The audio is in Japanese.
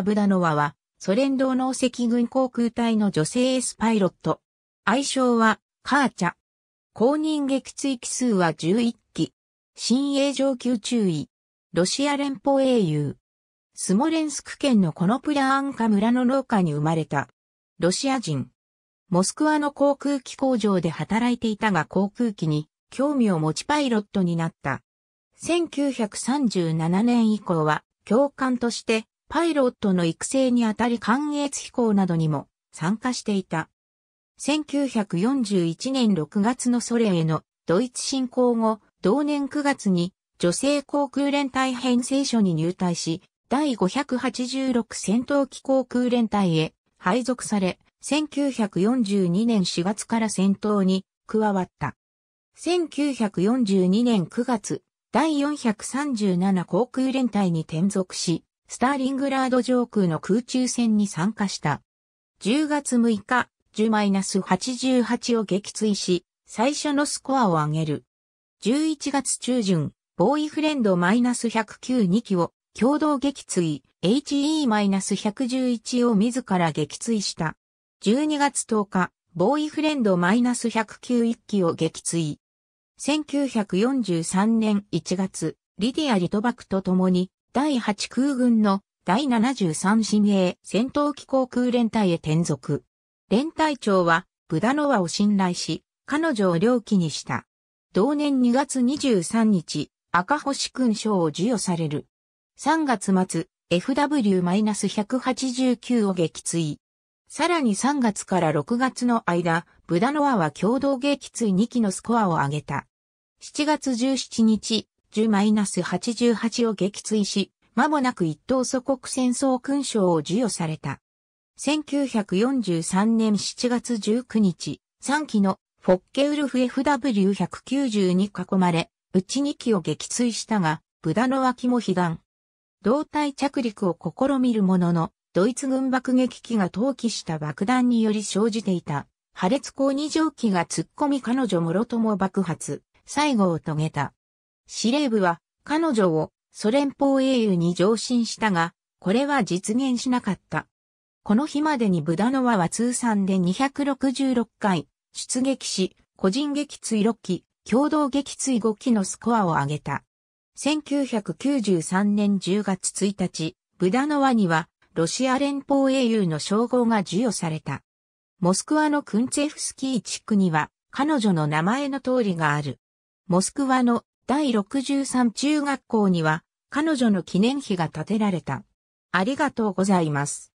タ・ブダノワは、ソ連道農赤軍航空隊の女性エースパイロット。愛称は、カーチャ。公認撃墜機数は11機。新鋭上級注意。ロシア連邦英雄。スモレンスク県のコノプラアンカ村の農家に生まれた。ロシア人。モスクワの航空機工場で働いていたが航空機に興味を持ちパイロットになった。1937年以降は教官としてパイロットの育成にあたり関越飛行などにも参加していた。1941年6月のソ連へのドイツ侵攻後、同年9月に女性航空連隊編成所に入隊し、第586戦闘機航空連隊へ配属され、1942年4月から戦闘に加わった。1942年9月、第437航空連隊に転属し、スターリングラード上空の空中戦に参加した。10月6日、10-88を撃墜し、最初のスコアを上げる。11月中旬、ボーイフレンド -109-2 機を共同撃墜、HE-111 を自ら撃墜した。12月10日、ボーイフレンド -109-1 機を撃墜。1943年1月、リディア・リトバクと共に第8空軍の第73新鋭戦闘機航空連隊へ転属。連隊長はブダノワを信頼し、彼女を領機にした。同年2月23日、赤星勲章を授与される。3月末、FW-189 を撃墜。さらに3月から6月の間、ブダノワは共同撃墜2機のスコアを上げた。7月17日、10-88を撃墜し、間もなく一等祖国戦争勲章を授与された。1943年7月19日、3機のフォッケウルフ FW190 に囲まれ、うち2機を撃墜したが、ブダの脇も被弾。胴体着陸を試みるものの、ドイツ軍爆撃機が投棄した爆弾により生じていた、破裂鋼二蒸機が突っ込み彼女もろとも爆発、最後を遂げた。司令部は彼女をソ連邦英雄に上申したが、これは実現しなかった。この日までにブダノワは通算で266回出撃し、個人撃墜6機、共同撃墜5機のスコアを上げた。1993年10月1日、ブダノワにはロシア連邦英雄の称号が授与された。モスクワのクンツェフスキー地区には彼女の名前の通りがある。モスクワの第63中学校には彼女の記念碑が建てられた。ありがとうございます。